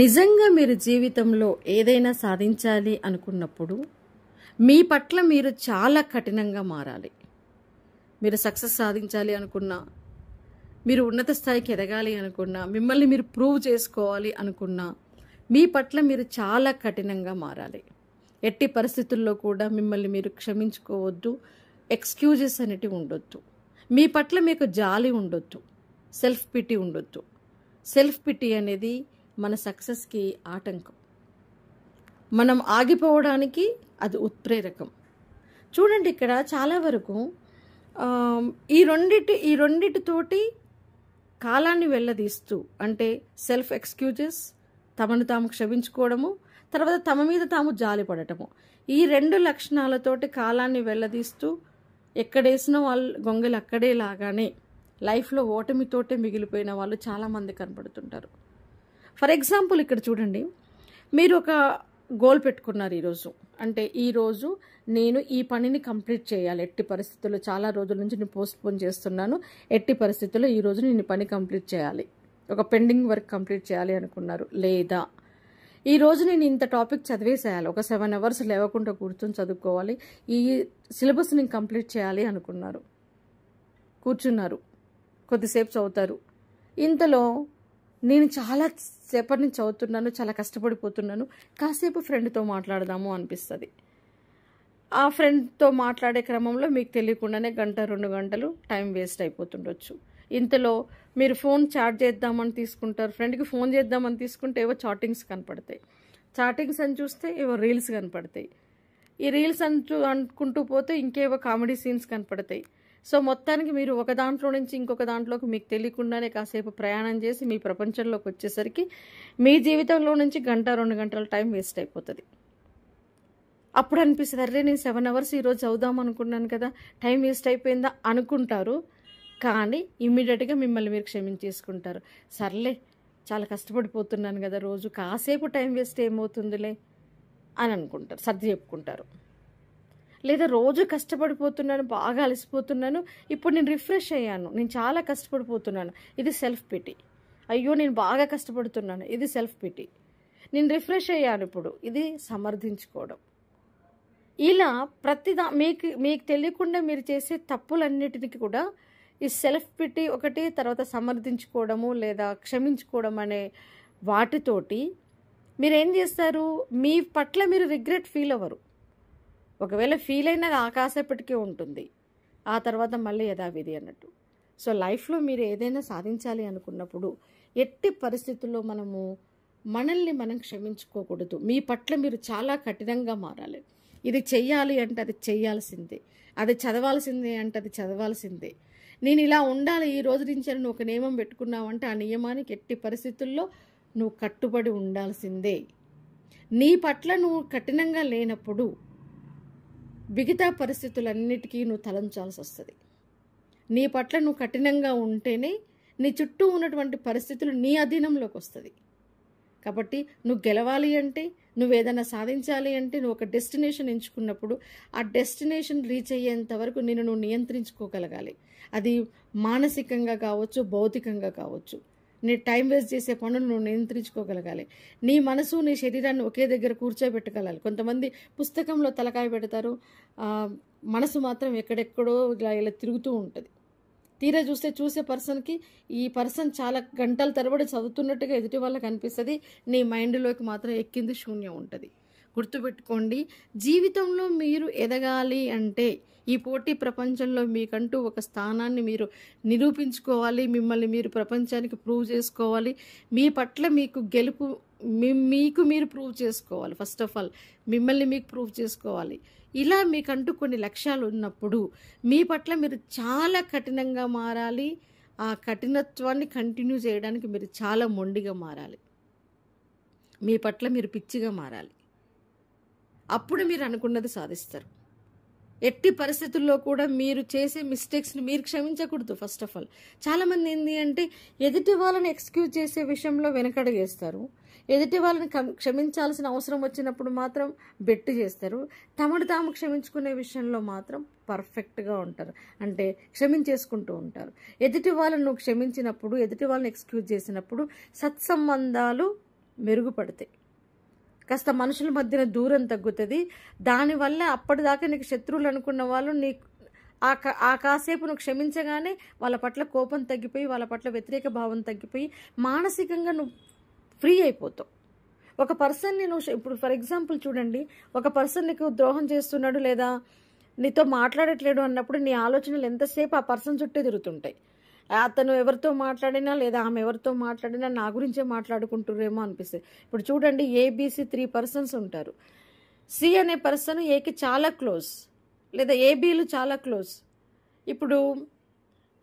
నిజంగా మీరు జీవితంలో ఏదైనా సాధించాలి అనుకున్నప్పుడు మీ పట్ల మీరు చాలా కఠినంగా మారాలి మీరు సక్సెస్ సాధించాలి అనుకున్నా మీరు ఉన్నత స్థాయికి ఎదగాలి అనుకున్నా మిమ్మల్ని మీరు ప్రూవ్ చేసుకోవాలి అనుకున్నా మీ పట్ల మీరు చాలా కఠినంగా మారాలి ఎట్టి పరిస్థితుల్లో కూడా మిమ్మల్ని మీరు క్షమించుకోవద్దు ఎక్స్క్యూజెస్ అనేటివి ఉండొద్దు మీ పట్ల మీకు జాలి ఉండొద్దు సెల్ఫ్ పిటీ ఉండొద్దు సెల్ఫ్ పిటీ అనేది మన సక్సెస్కి ఆటంకం మనం ఆగిపోవడానికి అది ఉత్ప్రేరకం చూడండి ఇక్కడ చాలా వరకు ఈ రెండిటి ఈ రెండిటితోటి కాలాన్ని వెళ్ళదీస్తూ అంటే సెల్ఫ్ ఎక్స్క్యూజెస్ తమను తాము క్షమించుకోవడము తర్వాత తమ మీద తాము జాలి పడటము ఈ రెండు లక్షణాలతోటి కాలాన్ని వెళ్ళదీస్తూ ఎక్కడేసిన వాళ్ళు గొంగలు అక్కడే లాగానే లైఫ్లో ఓటమితోటే మిగిలిపోయిన వాళ్ళు చాలామంది కనపడుతుంటారు ఫర్ ఎగ్జాంపుల్ ఇక్కడ చూడండి మీరు ఒక గోల్ పెట్టుకున్నారు ఈరోజు అంటే ఈరోజు నేను ఈ పనిని కంప్లీట్ చేయాలి ఎట్టి పరిస్థితుల్లో చాలా రోజుల నుంచి నేను పోస్ట్ పోన్ చేస్తున్నాను ఎట్టి పరిస్థితుల్లో ఈరోజు నేను పని కంప్లీట్ చేయాలి ఒక పెండింగ్ వర్క్ కంప్లీట్ చేయాలి అనుకున్నారు లేదా ఈ రోజు నేను ఇంత టాపిక్ చదివేసేయాలి ఒక సెవెన్ అవర్స్ లేవకుండా కూర్చొని చదువుకోవాలి ఈ సిలబస్ నేను కంప్లీట్ చేయాలి అనుకున్నారు కూర్చున్నారు కొద్దిసేపు చదువుతారు ఇంతలో నేను చాలా సేపటి నుంచి చదువుతున్నాను చాలా కష్టపడిపోతున్నాను కాసేపు ఫ్రెండ్తో మాట్లాడదాము అనిపిస్తుంది ఆ ఫ్రెండ్తో మాట్లాడే క్రమంలో మీకు తెలియకుండానే గంట రెండు గంటలు టైం వేస్ట్ అయిపోతుండొచ్చు ఇంతలో మీరు ఫోన్ చాట్ చేద్దామని తీసుకుంటారు ఫ్రెండ్కి ఫోన్ చేద్దామని తీసుకుంటే ఏవో చాటింగ్స్ కనపడతాయి చాటింగ్స్ అని చూస్తే ఏవో రీల్స్ కనపడతాయి ఈ రీల్స్ అంటూ అనుకుంటూ పోతే ఇంకేవో కామెడీ సీన్స్ కనపడతాయి సో మొత్తానికి మీరు ఒక దాంట్లో నుంచి ఇంకొక దాంట్లోకి మీకు తెలియకుండానే కాసేపు ప్రయాణం చేసి మీ ప్రపంచంలోకి వచ్చేసరికి మీ జీవితంలో నుంచి గంట రెండు గంటల టైం వేస్ట్ అయిపోతుంది అప్పుడు అనిపిస్తుంది అరే నేను సెవెన్ అవర్స్ ఈరోజు చదువుదాం అనుకున్నాను కదా టైం వేస్ట్ అయిపోయిందా అనుకుంటారు కానీ ఇమ్మీడియట్గా మిమ్మల్ని మీరు క్షమించేసుకుంటారు సర్లే చాలా కష్టపడిపోతున్నాను కదా రోజు కాసేపు టైం వేస్ట్ ఏమవుతుందిలే అని అనుకుంటారు సర్ది చెప్పుకుంటారు లేదా రోజు కష్టపడిపోతున్నాను బాగా అలసిపోతున్నాను ఇప్పుడు నేను రిఫ్రెష్ అయ్యాను నేను చాలా కష్టపడిపోతున్నాను ఇది సెల్ఫ్ పిటి అయ్యో నేను బాగా కష్టపడుతున్నాను ఇది సెల్ఫ్ పిటి నేను రిఫ్రెష్ అయ్యాను ఇప్పుడు ఇది సమర్థించుకోవడం ఇలా ప్రతిదా మీకు మీకు తెలియకుండా మీరు చేసే తప్పులన్నిటికీ కూడా ఈ సెల్ఫ్ పిటి ఒకటి తర్వాత సమర్థించుకోవడము లేదా క్షమించుకోవడం అనే వాటితోటి మీరేం చేస్తారు మీ పట్ల మీరు రిగ్రెట్ ఫీల్ అవ్వరు ఒకవేళ ఫీల్ అయినది ఆ కాసేపటికే ఉంటుంది ఆ తర్వాత మళ్ళీ యథావిధి అన్నట్టు సో లైఫ్లో మీరు ఏదైనా సాధించాలి అనుకున్నప్పుడు ఎట్టి పరిస్థితుల్లో మనము మనల్ని మనం క్షమించుకోకూడదు మీ పట్ల మీరు చాలా కఠినంగా మారాలి ఇది చెయ్యాలి అంటే అది చెయ్యాల్సిందే అది చదవాల్సిందే అంటే అది చదవాల్సిందే నేను ఇలా ఉండాలి ఈ రోజు నుంచి అని ఒక నియమం పెట్టుకున్నావంటే ఆ నియమానికి ఎట్టి పరిస్థితుల్లో నువ్వు కట్టుబడి ఉండాల్సిందే నీ పట్ల నువ్వు కఠినంగా లేనప్పుడు మిగతా పరిస్థితులన్నిటికీ నువ్వు తలంచాల్సి వస్తుంది నీ పట్ల నువ్వు కఠినంగా ఉంటేనే నీ చుట్టూ ఉన్నటువంటి పరిస్థితులు నీ అధీనంలోకి వస్తుంది కాబట్టి నువ్వు గెలవాలి అంటే నువ్వు ఏదైనా సాధించాలి అంటే నువ్వు ఒక డెస్టినేషన్ ఎంచుకున్నప్పుడు ఆ డెస్టినేషన్ రీచ్ అయ్యేంత వరకు నేను నువ్వు నియంత్రించుకోగలగాలి అది మానసికంగా కావచ్చు భౌతికంగా కావచ్చు నీ టైం వేస్ట్ చేసే పనులు నువ్వు నియంత్రించుకోగలగాలి నీ మనసు నీ శరీరాన్ని ఒకే దగ్గర కూర్చోబెట్టగలాలి కొంతమంది పుస్తకంలో తలకాయ పెడతారు మనసు మాత్రం ఎక్కడెక్కడో ఇలా ఇలా తిరుగుతూ ఉంటుంది తీరా చూస్తే చూసే పర్సన్కి ఈ పర్సన్ చాలా గంటల తరబడి చదువుతున్నట్టుగా ఎదుటి వాళ్ళకి అనిపిస్తుంది నీ మైండ్లోకి మాత్రం ఎక్కింది శూన్యం ఉంటుంది గుర్తుపెట్టుకోండి జీవితంలో మీరు ఎదగాలి అంటే ఈ పోటీ ప్రపంచంలో మీకంటూ ఒక స్థానాన్ని మీరు నిరూపించుకోవాలి మిమ్మల్ని మీరు ప్రపంచానికి ప్రూవ్ చేసుకోవాలి మీ పట్ల మీకు గెలుపు మీకు మీరు ప్రూవ్ చేసుకోవాలి ఫస్ట్ ఆఫ్ ఆల్ మిమ్మల్ని మీకు ప్రూవ్ చేసుకోవాలి ఇలా మీకంటూ కొన్ని లక్ష్యాలు ఉన్నప్పుడు మీ పట్ల మీరు చాలా కఠినంగా మారాలి ఆ కఠినత్వాన్ని కంటిన్యూ చేయడానికి మీరు చాలా మొండిగా మారాలి మీ పట్ల మీరు పిచ్చిగా మారాలి అప్పుడు మీరు అనుకున్నది సాధిస్తారు ఎట్టి పరిస్థితుల్లో కూడా మీరు చేసే మిస్టేక్స్ని మీరు క్షమించకూడదు ఫస్ట్ ఆఫ్ ఆల్ చాలామంది ఏంటి అంటే ఎదుటి వాళ్ళని ఎక్స్క్యూజ్ చేసే విషయంలో వెనకడుగేస్తారు ఎదుటి వాళ్ళని క్షమించాల్సిన అవసరం వచ్చినప్పుడు మాత్రం బెట్టు చేస్తారు తమను తాము క్షమించుకునే విషయంలో మాత్రం పర్ఫెక్ట్గా ఉంటారు అంటే క్షమించేసుకుంటూ ఉంటారు ఎదుటి వాళ్ళను క్షమించినప్పుడు ఎదుటి వాళ్ళని ఎక్స్క్యూజ్ చేసినప్పుడు సత్సంబంధాలు మెరుగుపడతాయి కాస్త మనుషుల మధ్యన దూరం తగ్గుతుంది దానివల్ల అప్పటిదాకా నీకు శత్రువులు అనుకున్న వాళ్ళు నీ ఆ కా ఆ కాసేపు నువ్వు క్షమించగానే వాళ్ళ పట్ల కోపం తగ్గిపోయి వాళ్ళ పట్ల వ్యతిరేక భావం తగ్గిపోయి మానసికంగా నువ్వు ఫ్రీ అయిపోతావు ఒక పర్సన్ని నువ్వు ఇప్పుడు ఫర్ ఎగ్జాంపుల్ చూడండి ఒక పర్సన్ నీకు ద్రోహం చేస్తున్నాడు లేదా నీతో మాట్లాడట్లేడు అన్నప్పుడు నీ ఆలోచనలు ఎంతసేపు ఆ పర్సన్ చుట్టే తిరుగుతుంటాయి అతను ఎవరితో మాట్లాడినా లేదా ఆమె ఎవరితో మాట్లాడినా నా గురించే మాట్లాడుకుంటురేమో అనిపిస్తుంది ఇప్పుడు చూడండి ఏబీసీ త్రీ పర్సన్స్ ఉంటారు సి అనే పర్సన్ ఏకి చాలా క్లోజ్ లేదా ఏబీలు చాలా క్లోజ్ ఇప్పుడు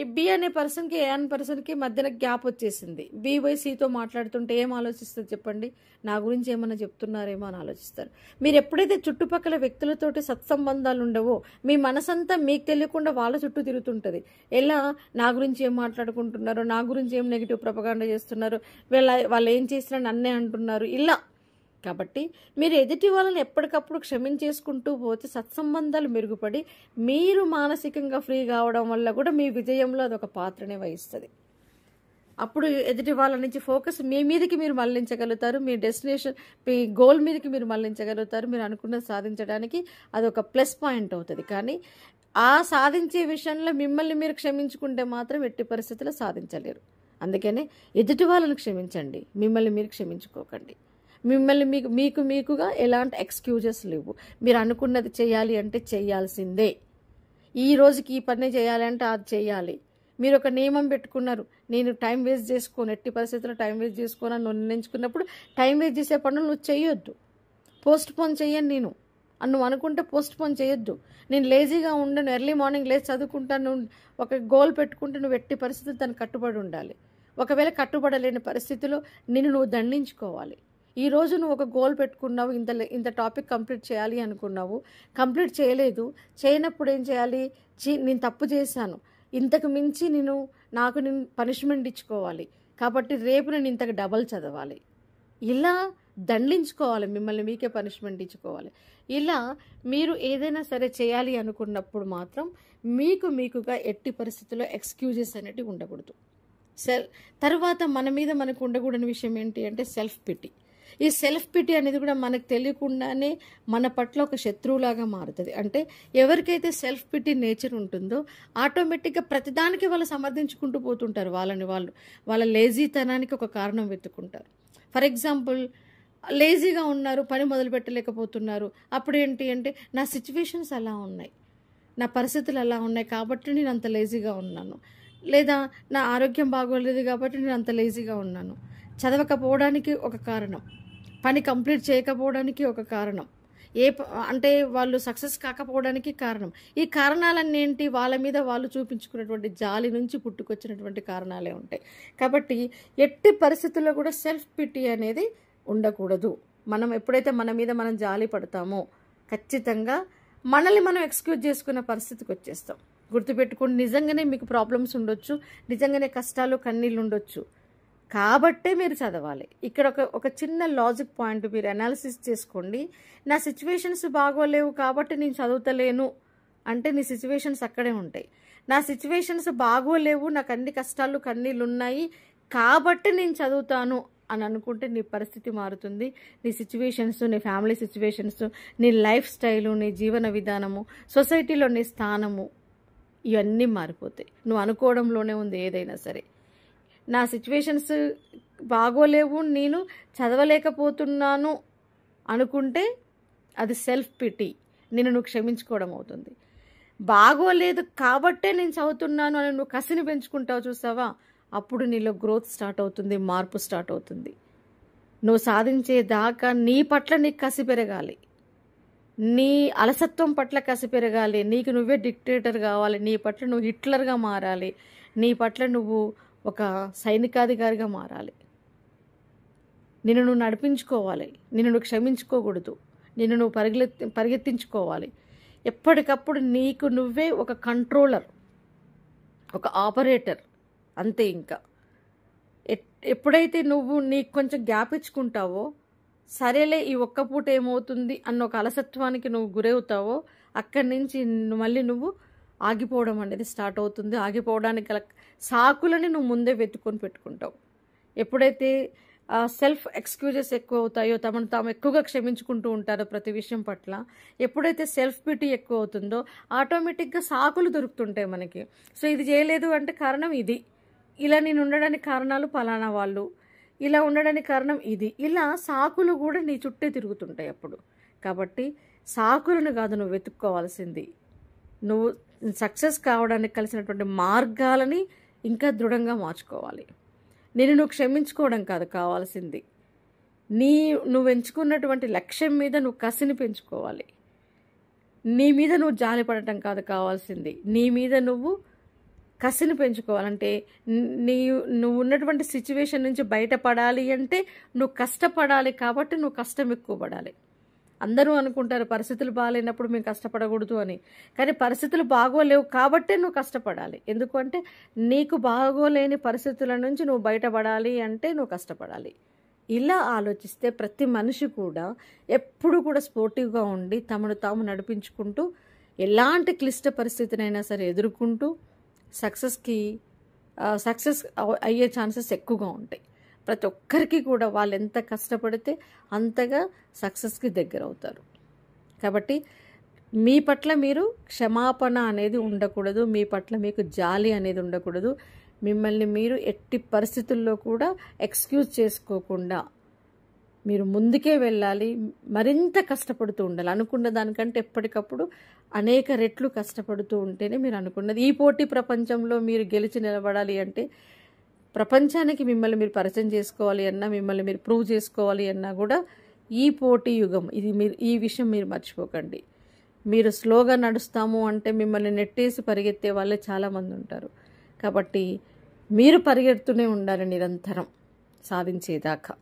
ఈ బి అనే పర్సన్కి ఏ అనే పర్సన్కి మధ్యన గ్యాప్ వచ్చేసింది బి సితో మాట్లాడుతుంటే ఏం ఆలోచిస్తారు చెప్పండి నా గురించి ఏమైనా చెప్తున్నారేమో అని ఆలోచిస్తారు మీరు ఎప్పుడైతే చుట్టుపక్కల వ్యక్తులతోటి సత్సంబంధాలు ఉండవో మీ మనసంతా మీకు తెలియకుండా వాళ్ళ చుట్టూ తిరుగుతుంటుంది ఎలా నా గురించి ఏం మాట్లాడుకుంటున్నారో నా గురించి ఏం నెగిటివ్ ప్రపగాండ చేస్తున్నారో వీళ్ళ వాళ్ళు ఏం చేసినా నన్నే అంటున్నారు ఇలా కాబట్టి మీరు ఎదుటి వాళ్ళని ఎప్పటికప్పుడు క్షమించేసుకుంటూ పోతే సత్సంబంధాలు మెరుగుపడి మీరు మానసికంగా ఫ్రీ కావడం వల్ల కూడా మీ విజయంలో అదొక పాత్రనే వహిస్తుంది అప్పుడు ఎదుటి వాళ్ళ నుంచి ఫోకస్ మీ మీదకి మీరు మళ్ళించగలుగుతారు మీ డెస్టినేషన్ మీ గోల్ మీదకి మీరు మళ్ళించగలుగుతారు మీరు అనుకున్నది సాధించడానికి అది ఒక ప్లస్ పాయింట్ అవుతుంది కానీ ఆ సాధించే విషయంలో మిమ్మల్ని మీరు క్షమించుకుంటే మాత్రం ఎట్టి పరిస్థితుల్లో సాధించలేరు అందుకనే ఎదుటి వాళ్ళని క్షమించండి మిమ్మల్ని మీరు క్షమించుకోకండి మిమ్మల్ని మీకు మీకు మీకుగా ఎలాంటి ఎక్స్క్యూజెస్ లేవు మీరు అనుకున్నది చేయాలి అంటే చేయాల్సిందే ఈ రోజుకి ఈ పని చేయాలంటే అది చేయాలి మీరు ఒక నియమం పెట్టుకున్నారు నేను టైం వేస్ట్ చేసుకోను ఎట్టి పరిస్థితుల్లో టైం వేస్ట్ చేసుకోను అని నిర్ణయించుకున్నప్పుడు టైం వేస్ట్ చేసే పనులు నువ్వు చేయొద్దు పోస్ట్ పోన్ చేయను నేను నువ్వు అనుకుంటే పోస్ట్ పోన్ చేయొద్దు నేను లేజీగా ఉండను ఎర్లీ మార్నింగ్ లేచి చదువుకుంటాను ఒక గోల్ పెట్టుకుంటే నువ్వు ఎట్టి పరిస్థితులు దాన్ని కట్టుబడి ఉండాలి ఒకవేళ కట్టుబడలేని పరిస్థితిలో నిన్ను నువ్వు దండించుకోవాలి ఈరోజు నువ్వు ఒక గోల్ పెట్టుకున్నావు ఇంత ఇంత టాపిక్ కంప్లీట్ చేయాలి అనుకున్నావు కంప్లీట్ చేయలేదు చేయనప్పుడు ఏం చేయాలి చీ నేను తప్పు చేశాను ఇంతకు మించి నేను నాకు నేను పనిష్మెంట్ ఇచ్చుకోవాలి కాబట్టి రేపు నేను ఇంతకు డబల్ చదవాలి ఇలా దండించుకోవాలి మిమ్మల్ని మీకే పనిష్మెంట్ ఇచ్చుకోవాలి ఇలా మీరు ఏదైనా సరే చేయాలి అనుకున్నప్పుడు మాత్రం మీకు మీకుగా ఎట్టి పరిస్థితుల్లో ఎక్స్క్యూజెస్ అనేటివి ఉండకూడదు సెల్ తర్వాత మన మీద మనకు ఉండకూడని విషయం ఏంటి అంటే సెల్ఫ్ పిటీ ఈ సెల్ఫ్ పిటి అనేది కూడా మనకు తెలియకుండానే మన పట్ల ఒక శత్రువులాగా మారుతుంది అంటే ఎవరికైతే సెల్ఫ్ పిటి నేచర్ ఉంటుందో ఆటోమేటిక్గా ప్రతిదానికి వాళ్ళు సమర్థించుకుంటూ పోతుంటారు వాళ్ళని వాళ్ళు వాళ్ళ లేజీతనానికి ఒక కారణం వెతుకుంటారు ఫర్ ఎగ్జాంపుల్ లేజీగా ఉన్నారు పని మొదలు పెట్టలేకపోతున్నారు అప్పుడు ఏంటి అంటే నా సిచ్యువేషన్స్ అలా ఉన్నాయి నా పరిస్థితులు అలా ఉన్నాయి కాబట్టి నేను అంత లేజీగా ఉన్నాను లేదా నా ఆరోగ్యం బాగోలేదు కాబట్టి నేను అంత లేజీగా ఉన్నాను చదవకపోవడానికి ఒక కారణం పని కంప్లీట్ చేయకపోవడానికి ఒక కారణం ఏ అంటే వాళ్ళు సక్సెస్ కాకపోవడానికి కారణం ఈ కారణాలన్నీ ఏంటి వాళ్ళ మీద వాళ్ళు చూపించుకున్నటువంటి జాలి నుంచి పుట్టుకొచ్చినటువంటి కారణాలే ఉంటాయి కాబట్టి ఎట్టి పరిస్థితుల్లో కూడా సెల్ఫ్ పిటీ అనేది ఉండకూడదు మనం ఎప్పుడైతే మన మీద మనం జాలి పడతామో ఖచ్చితంగా మనల్ని మనం ఎక్స్క్యూజ్ చేసుకున్న పరిస్థితికి వచ్చేస్తాం గుర్తుపెట్టుకోండి నిజంగానే మీకు ప్రాబ్లమ్స్ ఉండొచ్చు నిజంగానే కష్టాలు కన్నీళ్ళు ఉండొచ్చు కాబట్టే మీరు చదవాలి ఇక్కడ ఒక ఒక చిన్న లాజిక్ పాయింట్ మీరు అనాలిసిస్ చేసుకోండి నా సిచ్యువేషన్స్ బాగోలేవు కాబట్టి నేను చదువుతలేను అంటే నీ సిచ్యువేషన్స్ అక్కడే ఉంటాయి నా సిచ్యువేషన్స్ బాగోలేవు నాకు అన్ని కష్టాలు కన్నీళ్ళు ఉన్నాయి కాబట్టి నేను చదువుతాను అని అనుకుంటే నీ పరిస్థితి మారుతుంది నీ సిచ్యువేషన్స్ నీ ఫ్యామిలీ సిచ్యువేషన్స్ నీ లైఫ్ స్టైలు నీ జీవన విధానము సొసైటీలో నీ స్థానము ఇవన్నీ మారిపోతాయి నువ్వు అనుకోవడంలోనే ఉంది ఏదైనా సరే నా సిచ్యువేషన్స్ బాగోలేవు నేను చదవలేకపోతున్నాను అనుకుంటే అది సెల్ఫ్ పిటీ నేను నువ్వు క్షమించుకోవడం అవుతుంది బాగోలేదు కాబట్టే నేను చదువుతున్నాను అని నువ్వు కసిని పెంచుకుంటావు చూసావా అప్పుడు నీలో గ్రోత్ స్టార్ట్ అవుతుంది మార్పు స్టార్ట్ అవుతుంది నువ్వు సాధించేదాకా నీ పట్ల నీకు కసి పెరగాలి నీ అలసత్వం పట్ల కసి పెరగాలి నీకు నువ్వే డిక్టేటర్ కావాలి నీ పట్ల నువ్వు హిట్లర్గా మారాలి నీ పట్ల నువ్వు ఒక సైనికాధికారిగా మారాలి నిన్ను నువ్వు నడిపించుకోవాలి నిన్ను నువ్వు క్షమించుకోకూడదు నిన్ను నువ్వు పరిగెత్తి పరిగెత్తించుకోవాలి ఎప్పటికప్పుడు నీకు నువ్వే ఒక కంట్రోలర్ ఒక ఆపరేటర్ అంతే ఇంకా ఎప్పుడైతే నువ్వు నీకు కొంచెం గ్యాప్ ఇచ్చుకుంటావో సరేలే ఈ ఒక్క పూట ఏమవుతుంది అన్న ఒక అలసత్వానికి నువ్వు గురవుతావో అక్కడి నుంచి మళ్ళీ నువ్వు ఆగిపోవడం అనేది స్టార్ట్ అవుతుంది ఆగిపోవడానికి గల సాకులని నువ్వు ముందే వెతుక్కొని పెట్టుకుంటావు ఎప్పుడైతే సెల్ఫ్ ఎక్స్క్యూజెస్ ఎక్కువ అవుతాయో తమను తాము ఎక్కువగా క్షమించుకుంటూ ఉంటారో ప్రతి విషయం పట్ల ఎప్పుడైతే సెల్ఫ్ బ్యూటీ ఎక్కువ అవుతుందో ఆటోమేటిక్గా సాకులు దొరుకుతుంటాయి మనకి సో ఇది చేయలేదు అంటే కారణం ఇది ఇలా నేను ఉండడానికి కారణాలు ఫలానా వాళ్ళు ఇలా ఉండడానికి కారణం ఇది ఇలా సాకులు కూడా నీ చుట్టే తిరుగుతుంటాయి అప్పుడు కాబట్టి సాకులను కాదు నువ్వు వెతుక్కోవాల్సింది నువ్వు సక్సెస్ కావడానికి కలిసినటువంటి మార్గాలని ఇంకా దృఢంగా మార్చుకోవాలి నేను నువ్వు క్షమించుకోవడం కాదు కావాల్సింది నీ నువ్వు ఎంచుకున్నటువంటి లక్ష్యం మీద నువ్వు కసిని పెంచుకోవాలి నీ మీద నువ్వు జాలిపడటం కాదు కావాల్సింది నీ మీద నువ్వు కసిని పెంచుకోవాలంటే నీ నువ్వు ఉన్నటువంటి సిచ్యువేషన్ నుంచి బయటపడాలి అంటే నువ్వు కష్టపడాలి కాబట్టి నువ్వు కష్టం ఎక్కువ పడాలి అందరూ అనుకుంటారు పరిస్థితులు బాగాలేనప్పుడు మేము కష్టపడకూడదు అని కానీ పరిస్థితులు బాగోలేవు కాబట్టే నువ్వు కష్టపడాలి ఎందుకంటే నీకు బాగోలేని పరిస్థితుల నుంచి నువ్వు బయటపడాలి అంటే నువ్వు కష్టపడాలి ఇలా ఆలోచిస్తే ప్రతి మనిషి కూడా ఎప్పుడు కూడా స్పోర్టివ్గా ఉండి తమను తాము నడిపించుకుంటూ ఎలాంటి క్లిష్ట పరిస్థితినైనా సరే ఎదుర్కొంటూ సక్సెస్కి సక్సెస్ అయ్యే ఛాన్సెస్ ఎక్కువగా ఉంటాయి ప్రతి ఒక్కరికి కూడా వాళ్ళు ఎంత కష్టపడితే అంతగా సక్సెస్కి దగ్గర అవుతారు కాబట్టి మీ పట్ల మీరు క్షమాపణ అనేది ఉండకూడదు మీ పట్ల మీకు జాలి అనేది ఉండకూడదు మిమ్మల్ని మీరు ఎట్టి పరిస్థితుల్లో కూడా ఎక్స్క్యూజ్ చేసుకోకుండా మీరు ముందుకే వెళ్ళాలి మరింత కష్టపడుతూ ఉండాలి అనుకున్న దానికంటే ఎప్పటికప్పుడు అనేక రెట్లు కష్టపడుతూ ఉంటేనే మీరు అనుకున్నది ఈ పోటీ ప్రపంచంలో మీరు గెలిచి నిలబడాలి అంటే ప్రపంచానికి మిమ్మల్ని మీరు పరిచయం చేసుకోవాలి అన్నా మిమ్మల్ని మీరు ప్రూవ్ చేసుకోవాలి అన్నా కూడా ఈ పోటీ యుగం ఇది మీరు ఈ విషయం మీరు మర్చిపోకండి మీరు స్లోగా నడుస్తాము అంటే మిమ్మల్ని నెట్టేసి పరిగెత్తే వాళ్ళే చాలామంది ఉంటారు కాబట్టి మీరు పరిగెడుతూనే ఉండాలి నిరంతరం సాధించేదాకా